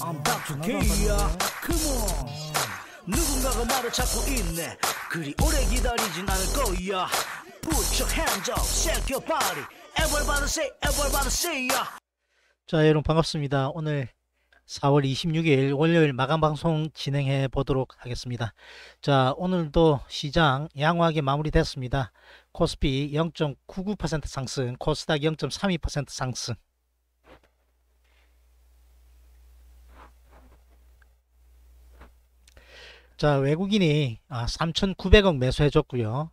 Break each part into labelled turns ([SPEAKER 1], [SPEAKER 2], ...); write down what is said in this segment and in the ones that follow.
[SPEAKER 1] I'm back to K야 Come on 누군가가 나를 찾고 있네 그리 오래 기다리진 않을 거야 Put your hands up, shake your body Everybody say, everybody say y 자 여러분 반갑습니다 오늘 4월 26일 월요일 마감 방송 진행해 보도록 하겠습니다. 자, 오늘도 시장 양호하게 마무리됐습니다. 코스피 0.99% 상승, 코스닥 0.32% 상승, 자 외국인이 3,900억 아, 매수해줬고요.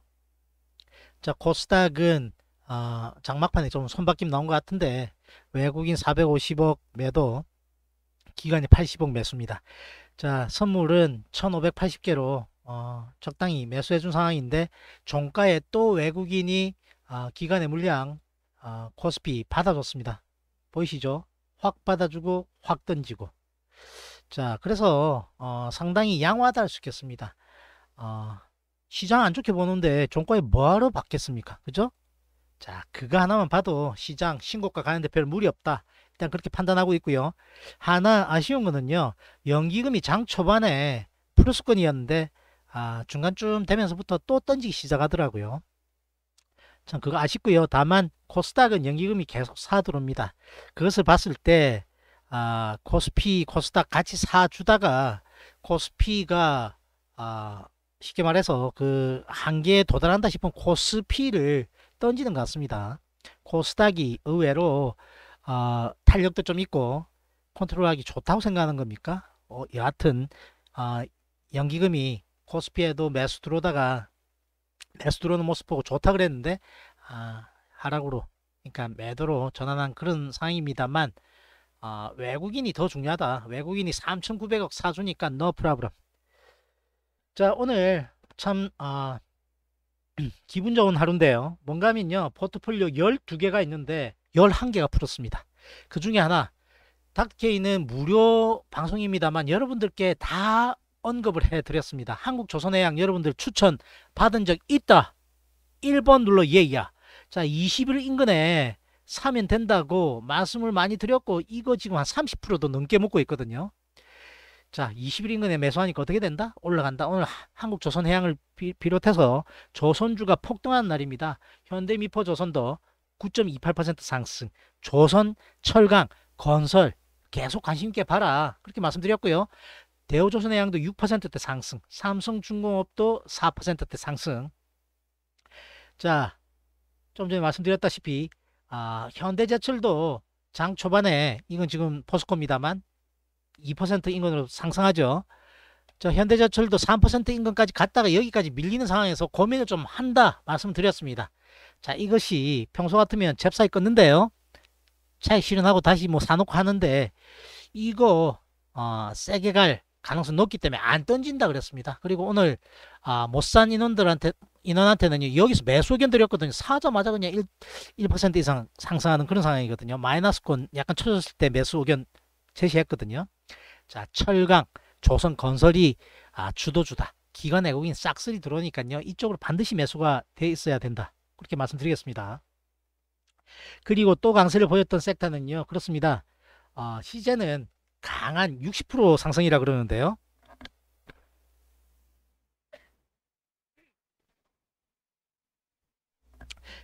[SPEAKER 1] 자 코스닥은 아, 장막판에 좀 손바뀜 나온 것 같은데 외국인 450억 매도 기간이 80억 매수입니다. 자 선물은 1,580개로 어, 적당히 매수해준 상황인데 종가에 또 외국인이 아, 기간의 물량 아, 코스피 받아줬습니다. 보이시죠? 확 받아주고 확 던지고 자 그래서 어, 상당히 양호하다 할수 있겠습니다 어, 시장 안 좋게 보는데 종가에 뭐하러 받겠습니까 그죠 자 그거 하나만 봐도 시장 신고가 가는데 별 무리 없다 일단 그렇게 판단하고 있고요 하나 아쉬운 거는요 연기금이 장 초반에 플러스권이었는데 아, 중간쯤 되면서부터 또 던지기 시작하더라고요 참 그거 아쉽고요 다만 코스닥은 연기금이 계속 사 들어옵니다 그것을 봤을 때 아, 코스피, 코스닥 같이 사주다가 코스피가 아, 쉽게 말해서 그 한계에 도달한다 싶은 코스피를 던지는 것 같습니다. 코스닥이 의외로 아, 탄력도 좀 있고 컨트롤하기 좋다고 생각하는 겁니까? 어, 여하튼 아, 연기금이 코스피에도 매수 들어오다가 매수 들어오는 모습 보고 좋다 그랬는데 아, 하락으로 그러니까 매도로 전환한 그런 상황입니다만 아, 외국인이 더 중요하다. 외국인이 3,900억 사주니까 너 프라브람. 자 오늘 참 아, 기분 좋은 하루인데요. 뭔가면요 포트폴리오 12개가 있는데 11개가 풀었습니다. 그 중에 하나 닥케이는 무료 방송입니다만 여러분들께 다 언급을 해드렸습니다. 한국조선해양 여러분들 추천 받은 적 있다. 1번 눌러 예이야. 자 20일 인근에 사면 된다고 말씀을 많이 드렸고 이거 지금 한 30%도 넘게 먹고 있거든요. 자 20일 인근에 매수하니까 어떻게 된다? 올라간다. 오늘 한국조선해양을 비, 롯해서 조선주가 폭등한 날입니다. 현대미포 조선도 9.28% 상승 조선 철강 건설 계속 관심있게 봐라 그렇게 말씀드렸고요. 대우조선해양도 6%대 상승 삼성중공업도 4%대 상승 자 좀 전에 말씀드렸다시피 아, 현대제철도 장 초반에 이건 지금 포스코입니다만 2%인근으로 상승하죠. 저 현대제철도 3%인근까지 갔다가 여기까지 밀리는 상황에서 고민을 좀 한다 말씀드렸습니다. 자 이것이 평소 같으면 잽사이껐는데요 차익 실현하고 다시 뭐 사놓고 하는데 이거 어, 세게 갈 가능성 높기 때문에 안 던진다 그랬습니다. 그리고 오늘 아, 못산 인원들한테 인원한테는 여기서 매수 의견 드렸거든요. 사자마자 그냥 1, 1% 이상 상승하는 그런 상황이거든요. 마이너스권 약간 쳐졌을 때 매수 의견 제시했거든요. 자, 철강, 조선건설이 아, 주도주다. 기관 외국인 싹쓸이 들어오니까요. 이쪽으로 반드시 매수가 돼 있어야 된다. 그렇게 말씀드리겠습니다. 그리고 또 강세를 보였던 섹터는요. 그렇습니다. 어, 시제는 강한 60% 상승이라 그러는데요.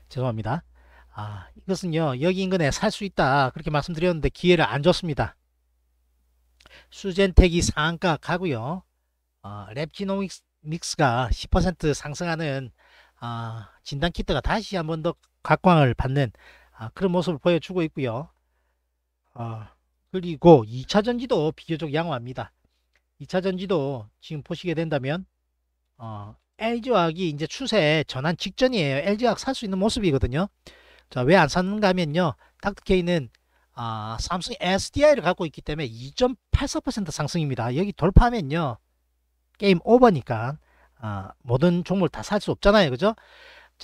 [SPEAKER 1] 죄송합니다. 아, 이것은요, 여기 인근에 살 수 있다. 그렇게 말씀드렸는데 기회를 안 줬습니다. 수젠텍이 상한가 가고요. 어, 아, 랩지노믹스가 10% 상승하는 어, 아, 진단키트가 다시 한번더 각광을 받는 어, 그런 모습을 보여주고 있고요. 어, 그리고 2차 전지도 비교적 양호합니다. 2차 전지도 지금 보시게 된다면 어, LG화학이 이제 추세 전환 직전이에요. LG화학 살 수 있는 모습이거든요. 자, 왜 안 샀는가 하면요. 닥터케이는 아, 삼성 SDI를 갖고 있기 때문에 2.84% 상승입니다. 여기 돌파하면요. 게임 오버니까 아, 모든 종목을 다 살 수 없잖아요. 그죠?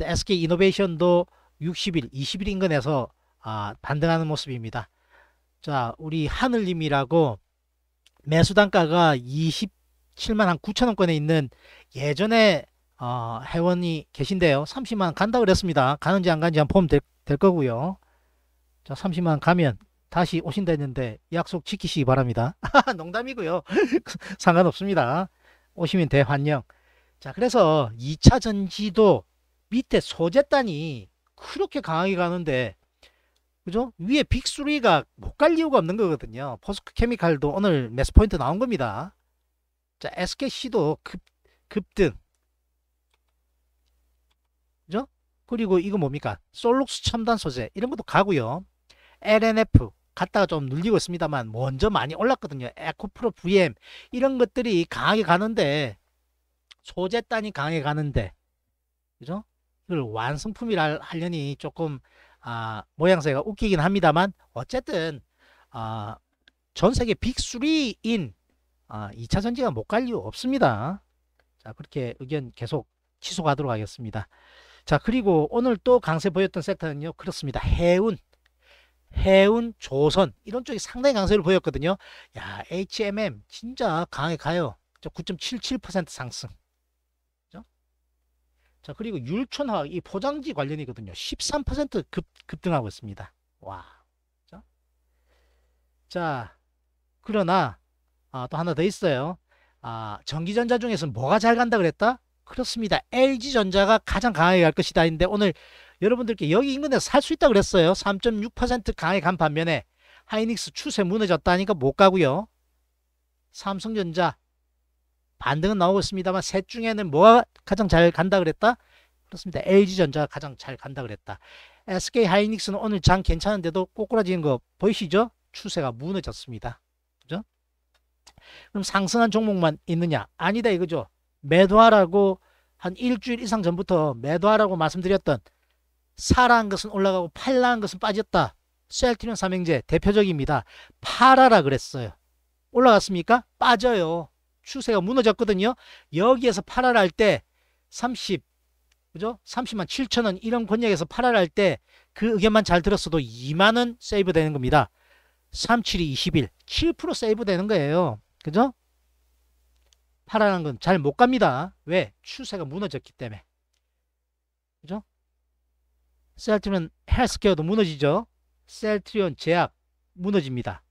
[SPEAKER 1] SK 이노베이션도 60일, 20일 인근에서 아, 반등하는 모습입니다. 자, 우리 하늘님이라고 매수 단가가 27만 한 9천 원권에 있는 예전에 어, 회원이 계신데요. 30만 간다 그랬습니다. 가는지 안 가는지 한번 보면 될, 될 거고요. 자, 30만 가면 다시 오신다 했는데 약속 지키시기 바랍니다. 농담이고요. 상관없습니다. 오시면 대환영. 자, 그래서 2차 전지도 밑에 소재단이 그렇게 강하게 가는데 그죠? 위에 빅3가 못 갈 이유가 없는 거거든요. 포스코 케미칼도 오늘 매스 포인트 나온 겁니다. 자, SKC도 급, 급등. 그죠? 그리고 이거 뭡니까? 솔룩스 첨단 소재. 이런 것도 가고요. LNF. 갔다가 좀 눌리고 있습니다만 먼저 많이 올랐거든요. 에코프로 VM 이런 것들이 강하게 가는데 소재 단이 강하게 가는데 그죠? 이걸 완성품이라 하려니 조금 아, 모양새가 웃기긴 합니다만 어쨌든 아, 전 세계 빅3인 아, 2차 전지가 못 갈 이유 없습니다. 자 그렇게 의견 계속 취소하도록 하겠습니다. 자 그리고 오늘 또 강세 보였던 섹터는요 그렇습니다. 해운 해운, 조선 이런 쪽이 상당히 강세를 보였거든요. 야 HMM 진짜 강해 가요. 9.77% 상승. 자, 그리고 율촌화학, 이 포장지 관련이거든요. 13% 급, 급등하고 있습니다. 와. 자, 자 그러나, 아, 또 하나 더 있어요. 아, 전기전자 중에서 뭐가 잘 간다 그랬다? 그렇습니다. LG전자가 가장 강하게 갈 것이다. 인데 오늘 여러분들께 여기 인근에서 살 수 있다 그랬어요. 3.6% 강하게 간 반면에 하이닉스 추세 무너졌다니까 못 가고요. 삼성전자 반등은 나오고 있습니다만 셋 중에는 뭐가 가장 잘 간다 그랬다? 그렇습니다. LG전자가 가장 잘 간다 그랬다. SK하이닉스는 오늘 장 괜찮은데도 꼬꾸라지는 거 보이시죠? 추세가 무너졌습니다. 그죠? 그럼 상승한 종목만 있느냐? 아니다 이거죠. 매도하라고 한 일주일 이상 전부터 매도하라고 말씀드렸던 사라한 것은 올라가고 팔라한 것은 빠졌다. 셀티리 삼형제 대표적입니다. 팔아라 그랬어요. 올라갔습니까? 빠져요. 추세가 무너졌거든요. 여기에서 팔아할 때 30, 그죠? 30만 7천 원 이런 권역에서 팔아할 때 그 의견만 잘 들었어도 2만 원 세이브 되는 겁니다. 37이 21, 7% 세이브 되는 거예요. 그죠? 팔아는 건 잘 못 갑니다. 왜? 추세가 무너졌기 때문에. 그죠? 셀트리온 헬스케어도 무너지죠. 셀트리온 제약 무너집니다.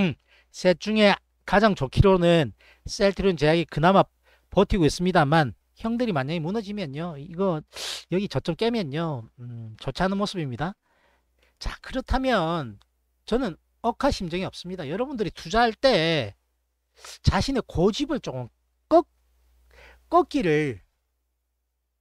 [SPEAKER 1] 음, 셋 중에 가장 좋기로는 셀트리온 제약이 그나마 버티고 있습니다만 형들이 만약에 무너지면요 이거 여기 저점 깨면요 음, 좋지 않은 모습입니다 자 그렇다면 저는 억하심정이 없습니다 여러분들이 투자할 때 자신의 고집을 조금 꺾, 꺾기를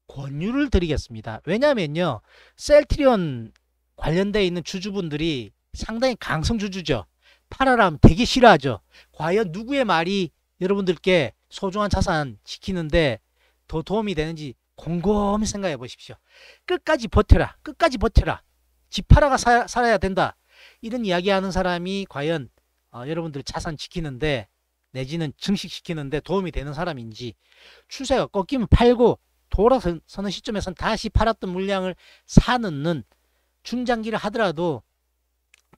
[SPEAKER 1] 권유를 드리겠습니다 왜냐면요 셀트리온 관련되어 있는 주주분들이 상당히 강성 주주죠 팔아라 하면 되게 싫어하죠. 과연 누구의 말이 여러분들께 소중한 자산 지키는데 더 도움이 되는지 곰곰이 생각해 보십시오. 끝까지 버텨라. 끝까지 버텨라. 집 팔아가 사, 살아야 된다. 이런 이야기하는 사람이 과연 어, 여러분들 자산 지키는데 내지는 증식시키는데 도움이 되는 사람인지 추세가 꺾이면 팔고 돌아서는 시점에선 다시 팔았던 물량을 사는 중장기를 하더라도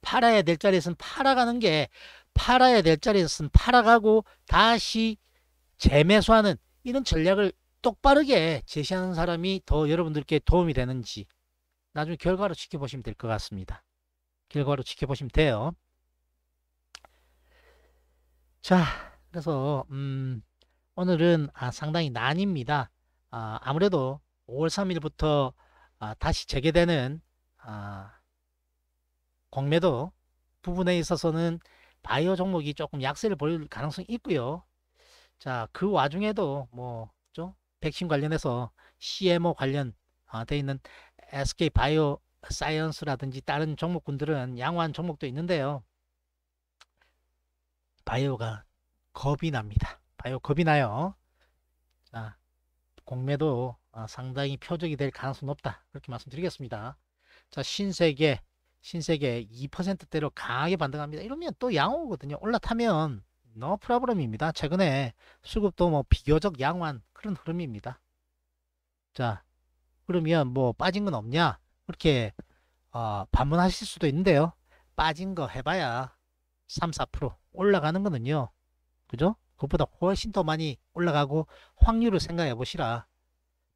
[SPEAKER 1] 팔아야 될자리에선 팔아가는 게 팔아야 될자리에선 팔아가고 다시 재매수하는 이런 전략을 똑바르게 제시하는 사람이 더 여러분들께 도움이 되는지 나중에 결과로 지켜보시면 될 것 같습니다. 결과로 지켜보시면 돼요. 자, 그래서 음, 오늘은 아, 상당히 난입니다. 아, 무래도 5월 3일부터 아, 다시 재개되는 아, 공매도 부분에 있어서는 바이오 종목이 조금 약세를 보일 가능성이 있고요. 자, 그 와중에도 뭐, 좀 백신 관련해서 CMO 관련 되어 아, 있는 SK 바이오 사이언스라든지 다른 종목군들은 양호한 종목도 있는데요. 바이오가 겁이 납니다. 바이오 겁이 나요. 자, 공매도 아, 상당히 표적이 될 가능성이 높다. 그렇게 말씀드리겠습니다. 자, 신세계 신세계 2%대로 강하게 반등합니다. 이러면 또 양호거든요. 올라타면 너 no 프라브럼입니다. 최근에 수급도 뭐 비교적 양호한 그런 흐름입니다. 자, 그러면 뭐 빠진 건 없냐? 그렇게 어, 반문하실 수도 있는데요. 빠진 거 해봐야 3, 4% 올라가는 거는요. 그죠? 그것보다 훨씬 더 많이 올라가고 확률을 생각해 보시라.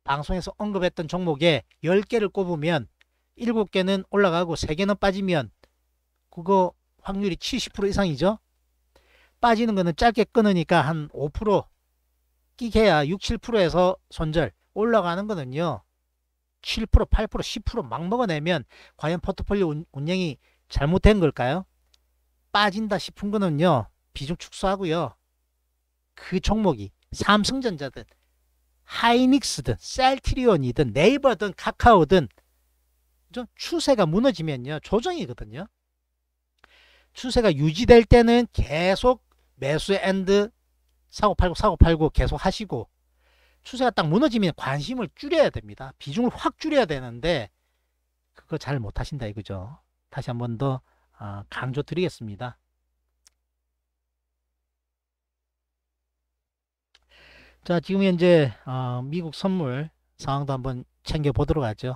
[SPEAKER 1] 방송에서 언급했던 종목에 10개를 꼽으면 일곱 개는 올라가고 세개는 빠지면 그거 확률이 70% 이상이죠. 빠지는 거는 짧게 끊으니까 한 5% 끼게야 6, 7%에서 손절 올라가는 거는요. 7%, 8%, 10%막 먹어내면 과연 포트폴리오 운, 운영이 잘못된 걸까요? 빠진다 싶은 거는요. 비중 축소하고요. 그 종목이 삼성전자든 하이닉스든 셀트리온이든 네이버든 카카오든 추세가 무너지면요. 조정이거든요. 추세가 유지될 때는 계속 매수 앤드 사고 팔고 사고 팔고 계속 하시고 추세가 딱 무너지면 관심을 줄여야 됩니다. 비중을 확 줄여야 되는데 그거 잘 못하신다 이거죠. 다시 한 번더 아, 강조 드리겠습니다. 자 지금 현재 어, 미국 선물 상황도 한번 챙겨보도록 하죠.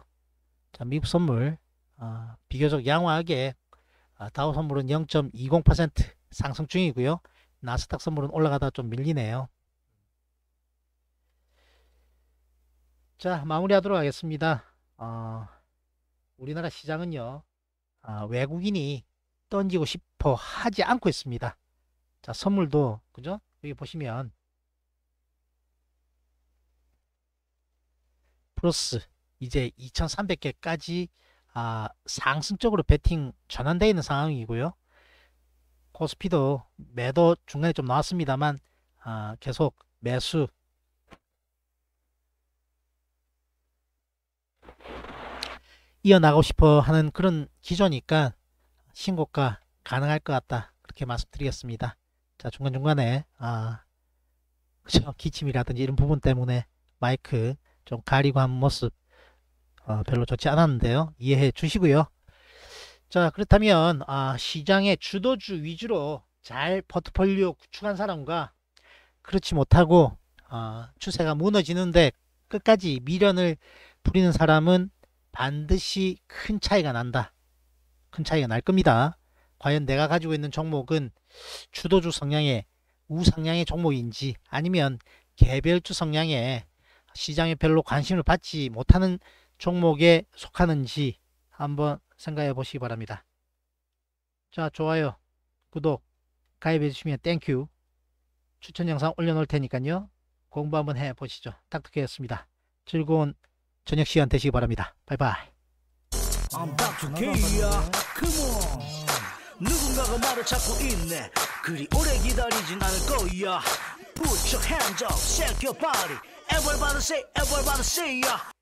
[SPEAKER 1] 자, 미국 선물 어, 비교적 양호하게 어, 다우 선물은 0.20% 상승 중이고요. 나스닥 선물은 올라가다 좀 밀리네요. 자 마무리하도록 하겠습니다. 어, 우리나라 시장은요 아, 외국인이 던지고 싶어 하지 않고 있습니다. 자 선물도 그죠? 여기 보시면 플러스 이제 2,300개까지 아, 상승적으로 베팅 전환되어 있는 상황이고요. 코스피도 매도 중간에 좀 나왔습니다만 아, 계속 매수 이어나가고 싶어 하는 그런 기조니까 신고가 가능할 것 같다 그렇게 말씀드리겠습니다. 자 중간중간에 아, 그쵸? 기침이라든지 이런 부분 때문에 마이크 좀 가리고 한 모습 어, 별로 좋지 않았는데요. 이해해 주시고요. 자 그렇다면 아, 시장의 주도주 위주로 잘 포트폴리오 구축한 사람과 그렇지 못하고 어, 추세가 무너지는데 끝까지 미련을 부리는 사람은 반드시 큰 차이가 난다. 큰 차이가 날 겁니다. 과연 내가 가지고 있는 종목은 주도주 성향의 우상향의 종목인지 아니면 개별주 성향의 시장에 별로 관심을 받지 못하는 종목에 속하는지 한번 생각해 보시기 바랍니다. 자 좋아요, 구독, 가입해 주시면 땡큐. 추천 영상 올려놓을 테니까요. 공부 한번 해보시죠. 닥터케습니다 즐거운 저녁 시간 되시기 바랍니다. 바이바이. 누군가가 말을 찾고 있네 그리 오래 기다리진 않을 거야 Put your hands up, shake your body Everybody say, everybody say yeah.